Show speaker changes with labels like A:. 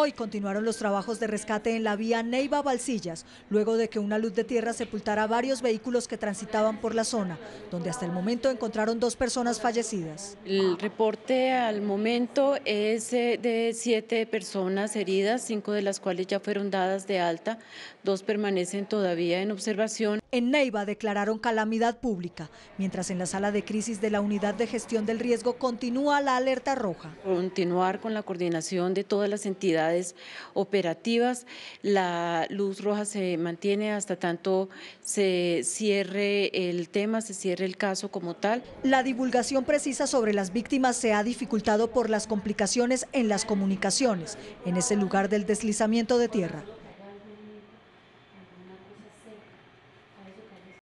A: Hoy continuaron los trabajos de rescate en la vía Neiva-Balsillas, luego de que una luz de tierra sepultara varios vehículos que transitaban por la zona, donde hasta el momento encontraron dos personas fallecidas.
B: El reporte al momento es eh, de siete personas heridas, cinco de las cuales ya fueron dadas de alta, dos permanecen todavía
A: en observación. En Neiva declararon calamidad pública, mientras en la sala de crisis de la Unidad de Gestión del Riesgo continúa la alerta roja. Continuar con la coordinación de todas
B: las entidades operativas. La luz roja se mantiene hasta tanto se cierre el tema, se cierre el caso como tal.
A: La divulgación precisa sobre las víctimas se ha dificultado por las complicaciones en las comunicaciones, en ese lugar del deslizamiento de tierra.